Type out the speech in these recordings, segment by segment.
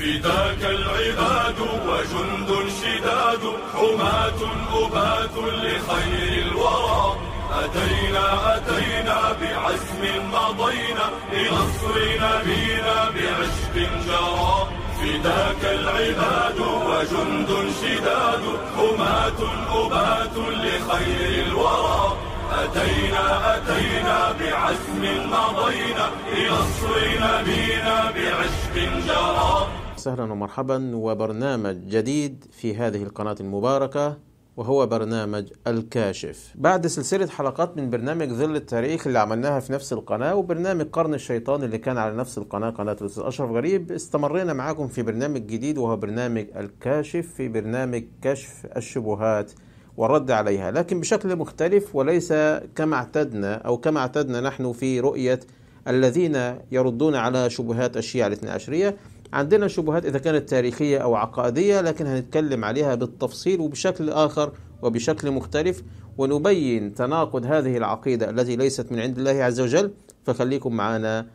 فداك العباد وجند شداد حماة أباة لخير الورى أتينا أتينا بعزم مضينا لنصر نبينا بعشق جرى فداك العباد وجند شداد حماة أباة لخير الورى أتينا أتينا بعزم مضينا لنصر نبينا بعشق جرى وسهلا ومرحبا وبرنامج جديد في هذه القناة المباركة وهو برنامج الكاشف بعد سلسلة حلقات من برنامج ظل التاريخ اللي عملناها في نفس القناة وبرنامج قرن الشيطان اللي كان على نفس القناة قناة الأستاذ أشرف غريب استمرينا معاكم في برنامج جديد وهو برنامج الكاشف في برنامج كشف الشبهات والرد عليها لكن بشكل مختلف وليس كما اعتدنا أو كما اعتدنا نحن في رؤية الذين يردون على شبهات الشيعة الاثنى عشرية عندنا شبهات إذا كانت تاريخية أو عقائدية لكن هنتكلم عليها بالتفصيل وبشكل آخر وبشكل مختلف ونبين تناقض هذه العقيدة التي ليست من عند الله عز وجل فخليكم معنا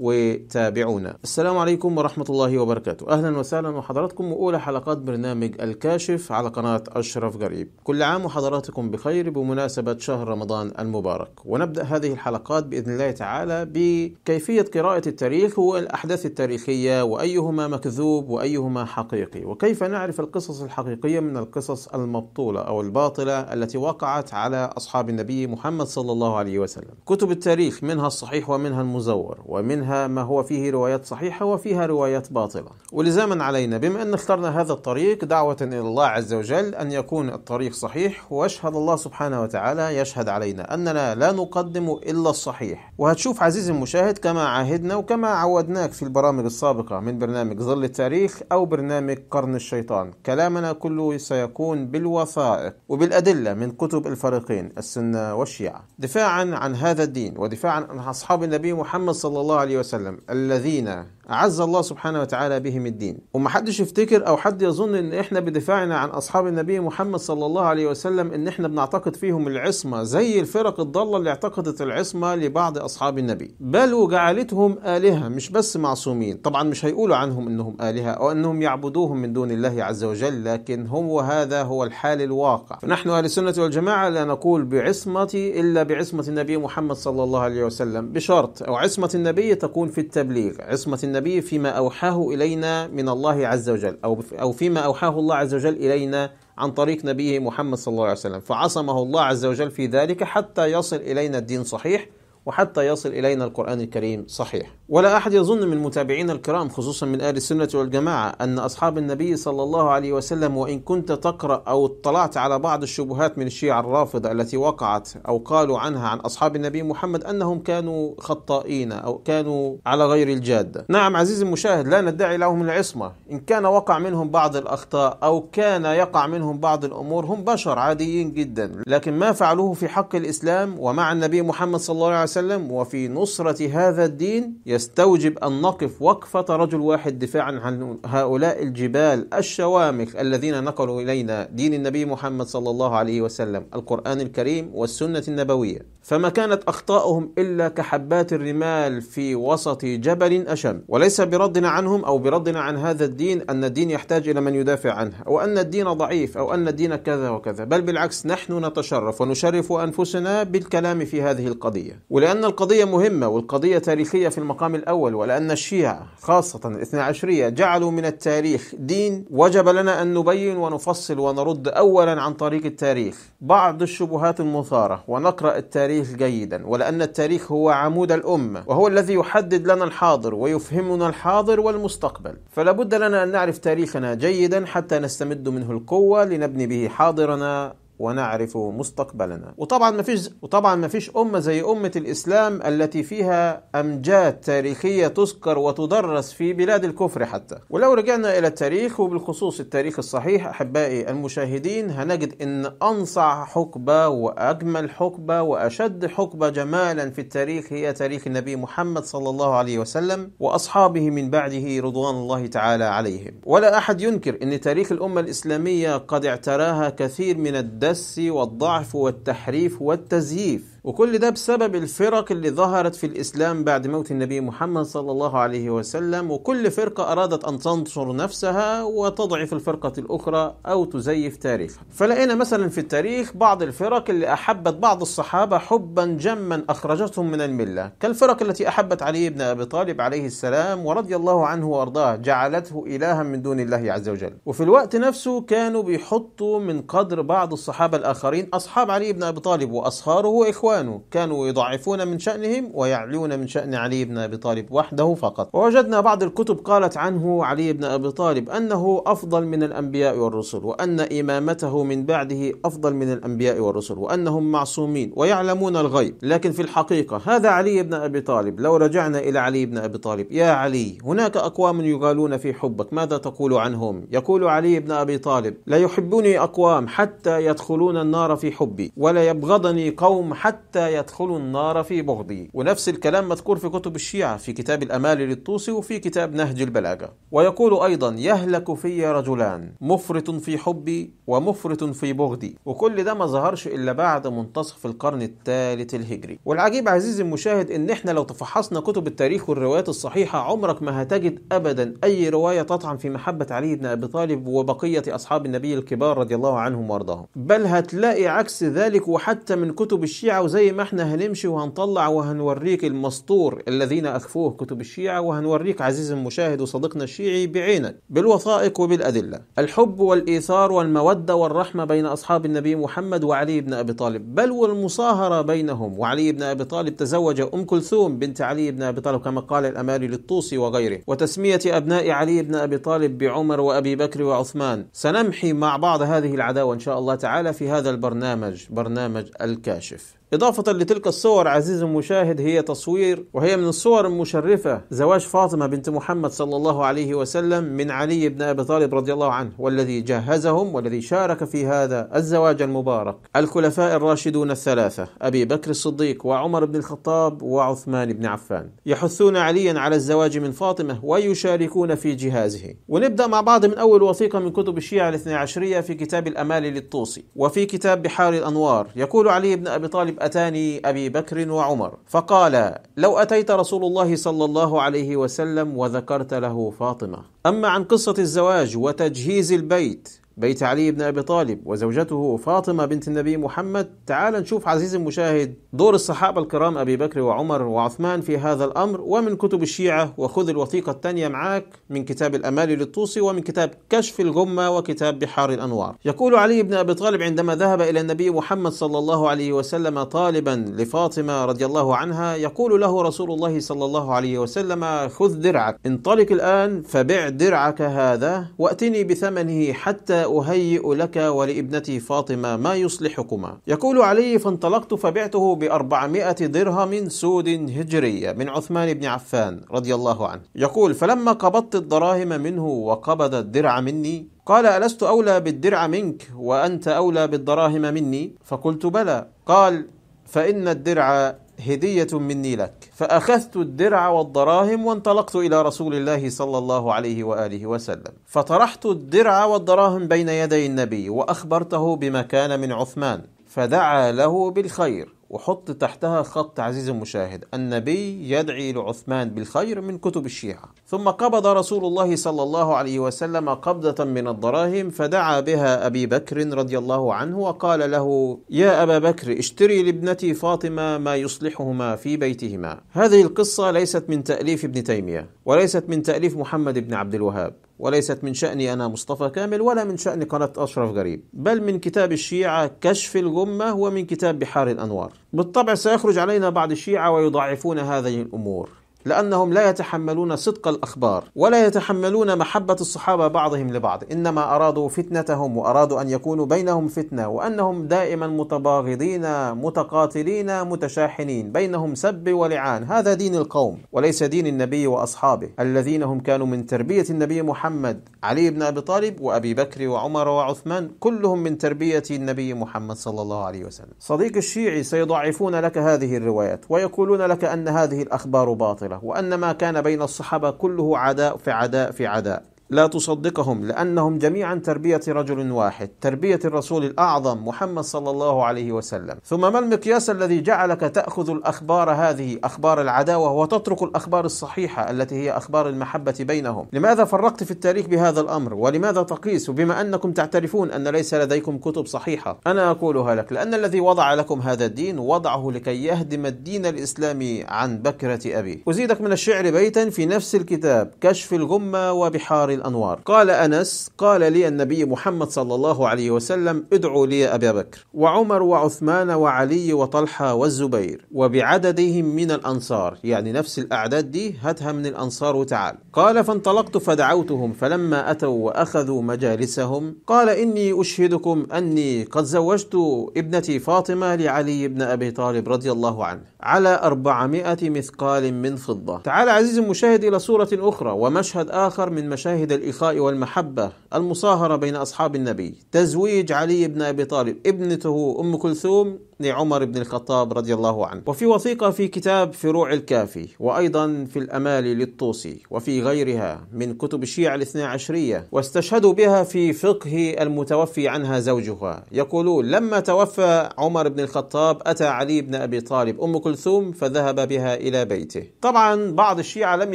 وتابعونا السلام عليكم ورحمة الله وبركاته أهلا وسهلا وحضراتكم وأولى حلقات برنامج الكاشف على قناة أشرف غريب كل عام وحضراتكم بخير بمناسبة شهر رمضان المبارك ونبدأ هذه الحلقات بإذن الله تعالى بكيفية قراءة التاريخ والأحداث التاريخية وأيهما مكذوب وأيهما حقيقي وكيف نعرف القصص الحقيقية من القصص المبطولة أو الباطلة التي وقعت على أصحاب النبي محمد صلى الله عليه وسلم كتب التاريخ منها الصحيح ومنها المزور ومنها منها ما هو فيه روايات صحيحة وفيها روايات باطلة ولزاما علينا بما أن اخترنا هذا الطريق دعوة إلى الله عز وجل أن يكون الطريق صحيح واشهد الله سبحانه وتعالى يشهد علينا أننا لا نقدم إلا الصحيح وهتشوف عزيزي المشاهد كما عاهدنا وكما عودناك في البرامج السابقة من برنامج ظل التاريخ أو برنامج قرن الشيطان كلامنا كله سيكون بالوثائق وبالأدلة من كتب الفريقين السنة والشيعة دفاعا عن هذا الدين ودفاعا عن أصحاب النبي محمد صلى الله عليه وسلم الذين أعز الله سبحانه وتعالى بهم الدين ومحدش يفتكر أو حد يظن إن إحنا بدفاعنا عن أصحاب النبي محمد صلى الله عليه وسلم إن إحنا بنعتقد فيهم العصمة زي الفرق الضالة اللي اعتقدت العصمة لبعض أصحاب النبي بل وجعلتهم آلهة مش بس معصومين طبعا مش هيقولوا عنهم إنهم آلهة أو إنهم يعبدوهم من دون الله عز وجل لكن هو هذا هو الحال الواقع فنحن أهل السنة والجماعة لا نقول بعصمة إلا بعصمة النبي محمد صلى الله عليه وسلم بشرط أو عصمة النبي تكون في التبليغ عصمة النبي النبي فيما أوحاه إلينا من الله عز وجل أو أو فيما أوحاه الله عز وجل إلينا عن طريق نبيه محمد صلى الله عليه وسلم فعصمه الله عز وجل في ذلك حتى يصل إلينا الدين صحيح وحتى يصل إلينا القرآن الكريم صحيح ولا أحد يظن من متابعين الكرام خصوصا من أهل السنة والجماعة أن أصحاب النبي صلى الله عليه وسلم وإن كنت تقرأ أو اطلعت على بعض الشبهات من الشيعة الرافضة التي وقعت أو قالوا عنها عن أصحاب النبي محمد أنهم كانوا خطائين أو كانوا على غير الجادة نعم عزيزي المشاهد لا ندعي لهم العصمة إن كان وقع منهم بعض الأخطاء أو كان يقع منهم بعض الأمور هم بشر عاديين جدا لكن ما فعلوه في حق الإسلام ومع النبي محمد صلى الله عليه وسلم وسلم وفي نصرة هذا الدين يستوجب أن نقف وقفة رجل واحد دفاعا عن هؤلاء الجبال الشوامخ الذين نقلوا إلينا دين النبي محمد صلى الله عليه وسلم القرآن الكريم والسنة النبوية فما كانت أخطاؤهم إلا كحبات الرمال في وسط جبل أشم وليس بردنا عنهم أو بردنا عن هذا الدين أن الدين يحتاج إلى من يدافع عنه أو أن الدين ضعيف أو أن الدين كذا وكذا بل بالعكس نحن نتشرف ونشرف أنفسنا بالكلام في هذه القضية ولأن القضية مهمة والقضية تاريخية في المقام الأول ولأن الشيعة خاصة الاثنى عشرية جعلوا من التاريخ دين وجب لنا أن نبين ونفصل ونرد أولا عن طريق التاريخ بعض الشبهات المثارة ونقرأ التاريخ جيدا ولأن التاريخ هو عمود الأمة وهو الذي يحدد لنا الحاضر ويفهمنا الحاضر والمستقبل فلا بد لنا أن نعرف تاريخنا جيدا حتى نستمد منه القوة لنبني به حاضرنا ونعرف مستقبلنا وطبعا ما فيش وطبعا ما فيش امه زي امه الاسلام التي فيها امجاد تاريخيه تذكر وتدرس في بلاد الكفر حتى ولو رجعنا الى التاريخ وبالخصوص التاريخ الصحيح احبائي المشاهدين هنجد ان انصع حقبه واجمل حقبه واشد حقبه جمالا في التاريخ هي تاريخ النبي محمد صلى الله عليه وسلم واصحابه من بعده رضوان الله تعالى عليهم ولا احد ينكر ان تاريخ الامه الاسلاميه قد اعتراها كثير من الد الدس والضعف والتحريف والتزييف وكل ده بسبب الفرق اللي ظهرت في الإسلام بعد موت النبي محمد صلى الله عليه وسلم وكل فرقة أرادت أن تنصر نفسها وتضعف الفرقة الأخرى أو تزيف تاريخها فلقينا مثلا في التاريخ بعض الفرق اللي أحبت بعض الصحابة حبا جما أخرجتهم من الملة كالفرق التي أحبت علي بن أبي طالب عليه السلام ورضي الله عنه وأرضاه جعلته إلها من دون الله عز وجل وفي الوقت نفسه كانوا بيحطوا من قدر بعض الصحابة الآخرين أصحاب علي بن أبي طالب وأصهاره وإخوانه إخوانه كانوا يضعفون من شأنهم ويعلون من شأن علي بن أبي طالب وحده فقط ووجدنا بعض الكتب قالت عنه علي بن أبي طالب أنه أفضل من الأنبياء والرسل وأن إمامته من بعده أفضل من الأنبياء والرسل وأنهم معصومين ويعلمون الغيب لكن في الحقيقة هذا علي بن أبي طالب لو رجعنا إلى علي بن أبي طالب يا علي هناك أقوام يغالون في حبك ماذا تقول عنهم يقول علي بن أبي طالب لا يحبني أقوام حتى يدخلون النار في حبي ولا يبغضني قوم حتى حتى يدخلوا النار في بغضي ونفس الكلام مذكور في كتب الشيعة في كتاب الأمال للطوسي وفي كتاب نهج البلاغة ويقول أيضا يهلك في رجلان مفرط في حبي ومفرط في بغضي وكل ده ما ظهرش إلا بعد منتصف القرن الثالث الهجري والعجيب عزيزي المشاهد إن إحنا لو تفحصنا كتب التاريخ والروايات الصحيحة عمرك ما هتجد أبدا أي رواية تطعن في محبة علي بن أبي طالب وبقية أصحاب النبي الكبار رضي الله عنهم وارضاهم بل هتلاقي عكس ذلك وحتى من كتب الشيعة وزي ما احنا هنمشي وهنطلع وهنوريك المسطور الذين أخفوه كتب الشيعة وهنوريك عزيزي المشاهد وصديقنا الشيعي بعينك بالوثائق وبالأدلة الحب والإيثار والمودة والرحمة بين أصحاب النبي محمد وعلي بن أبي طالب بل والمصاهرة بينهم وعلي بن أبي طالب تزوج أم كلثوم بنت علي بن أبي طالب كما قال الأمالي للطوسي وغيره وتسمية أبناء علي بن أبي طالب بعمر وأبي بكر وعثمان سنمحي مع بعض هذه العداوة إن شاء الله تعالى في هذا البرنامج برنامج الكاشف إضافة لتلك الصور عزيزي المشاهد هي تصوير وهي من الصور المشرفة زواج فاطمة بنت محمد صلى الله عليه وسلم من علي بن أبي طالب رضي الله عنه والذي جهزهم والذي شارك في هذا الزواج المبارك الخلفاء الراشدون الثلاثة أبي بكر الصديق وعمر بن الخطاب وعثمان بن عفان يحثون عليا على الزواج من فاطمة ويشاركون في جهازه ونبدأ مع بعض من أول وثيقة من كتب الشيعة الاثنى عشرية في كتاب الأمال للطوسي وفي كتاب بحار الأنوار يقول علي بن أبي طالب طيب اتاني ابي بكر وعمر فقال لو اتيت رسول الله صلى الله عليه وسلم وذكرت له فاطمه اما عن قصه الزواج وتجهيز البيت بيت علي بن ابي طالب وزوجته فاطمه بنت النبي محمد تعال نشوف عزيزي المشاهد دور الصحابه الكرام ابي بكر وعمر وعثمان في هذا الامر ومن كتب الشيعه وخذ الوثيقه الثانيه معاك من كتاب الامالي للطوسي ومن كتاب كشف الغمه وكتاب بحار الانوار يقول علي بن ابي طالب عندما ذهب الى النبي محمد صلى الله عليه وسلم طالبا لفاطمه رضي الله عنها يقول له رسول الله صلى الله عليه وسلم خذ درعك انطلق الان فبع درعك هذا واتني بثمنه حتى أهيئ لك ولابنتي فاطمة ما يصلحكما يقول علي فانطلقت فبعته بأربعمائة درهم سود هجرية من عثمان بن عفان رضي الله عنه يقول فلما قبضت الدراهم منه وقبض الدرع مني قال ألست أولى بالدرع منك وأنت أولى بالدراهم مني فقلت بلى قال فإن الدرع هدية مني لك فأخذت الدرع والدراهم وانطلقت إلى رسول الله صلى الله عليه وآله وسلم فطرحت الدرع والدراهم بين يدي النبي وأخبرته بما كان من عثمان فدعا له بالخير وحط تحتها خط عزيزي المشاهد النبي يدعي لعثمان بالخير من كتب الشيعة ثم قبض رسول الله صلى الله عليه وسلم قبضة من الدراهم فدعا بها أبي بكر رضي الله عنه وقال له يا أبا بكر اشتري لابنتي فاطمة ما يصلحهما في بيتهما هذه القصة ليست من تأليف ابن تيمية وليست من تأليف محمد بن عبد الوهاب وليست من شأني أنا مصطفى كامل ولا من شأن قناة أشرف غريب بل من كتاب الشيعة كشف الغمة ومن كتاب بحار الأنوار بالطبع سيخرج علينا بعض الشيعة ويضعفون هذه الأمور لأنهم لا يتحملون صدق الأخبار ولا يتحملون محبة الصحابة بعضهم لبعض إنما أرادوا فتنتهم وأرادوا أن يكونوا بينهم فتنة وأنهم دائما متباغضين متقاتلين متشاحنين بينهم سب ولعان هذا دين القوم وليس دين النبي وأصحابه الذين هم كانوا من تربية النبي محمد علي بن أبي طالب وأبي بكر وعمر وعثمان كلهم من تربية النبي محمد صلى الله عليه وسلم صديق الشيعي سيضعفون لك هذه الروايات ويقولون لك أن هذه الأخبار باطلة وأن ما كان بين الصحابة كله عداء في عداء في عداء لا تصدقهم لأنهم جميعا تربية رجل واحد تربية الرسول الأعظم محمد صلى الله عليه وسلم ثم ما المقياس الذي جعلك تأخذ الأخبار هذه أخبار العداوة وتترك الأخبار الصحيحة التي هي أخبار المحبة بينهم لماذا فرقت في التاريخ بهذا الأمر ولماذا تقيس بما أنكم تعترفون أن ليس لديكم كتب صحيحة أنا أقولها لك لأن الذي وضع لكم هذا الدين وضعه لكي يهدم الدين الإسلامي عن بكرة أبيه أزيدك من الشعر بيتا في نفس الكتاب كشف الغمة وبحار الأنوار قال أنس قال لي النبي محمد صلى الله عليه وسلم ادعوا لي أبا بكر وعمر وعثمان وعلي وطلحة والزبير وبعددهم من الأنصار يعني نفس الأعداد دي هاتها من الأنصار وتعال قال فانطلقت فدعوتهم فلما أتوا وأخذوا مجالسهم قال إني أشهدكم أني قد زوجت ابنتي فاطمة لعلي بن أبي طالب رضي الله عنه على أربعمائة مثقال من فضة تعال عزيزي المشاهد إلى صورة أخرى ومشهد آخر من مشاهد مجاهد الإخاء والمحبة المصاهرة بين أصحاب النبي تزويج علي بن أبي طالب ابنته أم كلثوم لعمر بن الخطاب رضي الله عنه وفي وثيقة في كتاب فروع الكافي وأيضا في الأمالي للطوسي وفي غيرها من كتب الشيعة الاثنى عشرية واستشهدوا بها في فقه المتوفي عنها زوجها يقولون لما توفى عمر بن الخطاب أتى علي بن أبي طالب أم كلثوم فذهب بها إلى بيته طبعا بعض الشيعة لم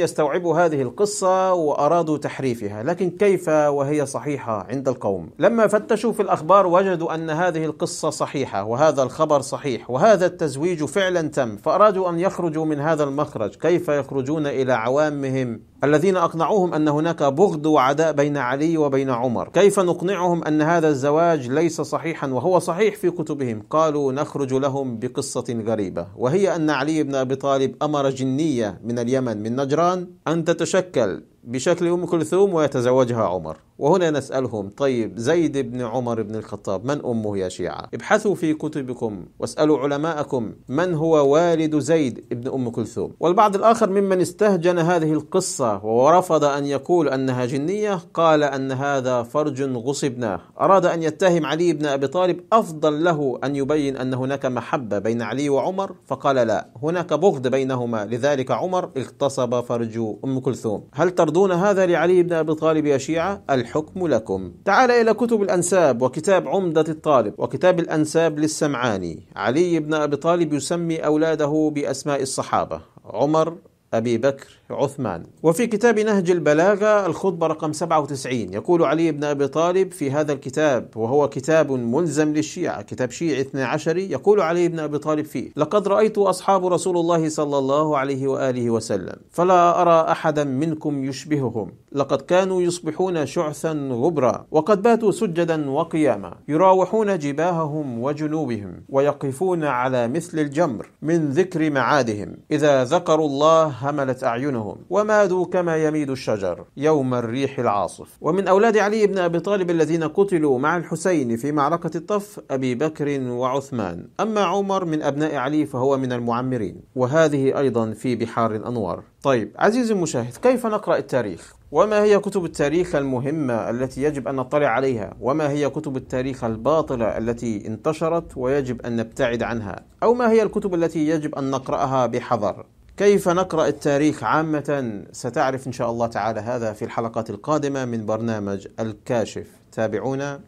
يستوعبوا هذه القصة وأرادوا تحريفها لكن كيف وهي صحيحة عند القوم لما فتشوا في الأخبار وجدوا أن هذه القصة صحيحة وهذا الخبر خبر صحيح وهذا التزويج فعلا تم فأرادوا أن يخرجوا من هذا المخرج كيف يخرجون إلى عوامهم الذين أقنعوهم أن هناك بغض وعداء بين علي وبين عمر كيف نقنعهم أن هذا الزواج ليس صحيحا وهو صحيح في كتبهم قالوا نخرج لهم بقصة غريبة وهي أن علي بن أبي طالب أمر جنية من اليمن من نجران أن تتشكل بشكل أم كلثوم ويتزوجها عمر وهنا نسألهم طيب زيد بن عمر بن الخطاب من أمه يا شيعة ابحثوا في كتبكم واسألوا علماءكم من هو والد زيد بن أم كلثوم والبعض الآخر ممن استهجن هذه القصة ورفض أن يقول أنها جنية قال أن هذا فرج غصبناه أراد أن يتهم علي بن أبي طالب أفضل له أن يبين أن هناك محبة بين علي وعمر فقال لا هناك بغض بينهما لذلك عمر اغتصب فرج أم كلثوم هل ترضون هذا لعلي بن أبي طالب يا شيعة؟ الحكم لكم تعال إلى كتب الأنساب وكتاب عمدة الطالب وكتاب الأنساب للسمعاني علي بن أبي طالب يسمي أولاده بأسماء الصحابة عمر أبي بكر عثمان وفي كتاب نهج البلاغة الخطبة رقم 97 يقول علي بن أبي طالب في هذا الكتاب وهو كتاب ملزم للشيعة كتاب شيعي 12 يقول علي بن أبي طالب فيه لقد رأيت أصحاب رسول الله صلى الله عليه وآله وسلم فلا أرى أحدا منكم يشبههم لقد كانوا يصبحون شعثا غبرا وقد باتوا سجدا وقياما يراوحون جباههم وجنوبهم ويقفون على مثل الجمر من ذكر معادهم إذا ذكروا الله هملت أعينهم ومادوا كما يميد الشجر يوم الريح العاصف ومن أولاد علي بن أبي طالب الذين قتلوا مع الحسين في معركة الطف أبي بكر وعثمان أما عمر من أبناء علي فهو من المعمرين وهذه أيضا في بحار الأنوار طيب عزيزي المشاهد كيف نقرأ التاريخ؟ وما هي كتب التاريخ المهمة التي يجب أن نطلع عليها؟ وما هي كتب التاريخ الباطلة التي انتشرت ويجب أن نبتعد عنها؟ أو ما هي الكتب التي يجب أن نقرأها بحذر؟ كيف نقرأ التاريخ عامة ستعرف إن شاء الله تعالى هذا في الحلقات القادمة من برنامج الكاشف تابعونا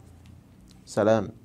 سلام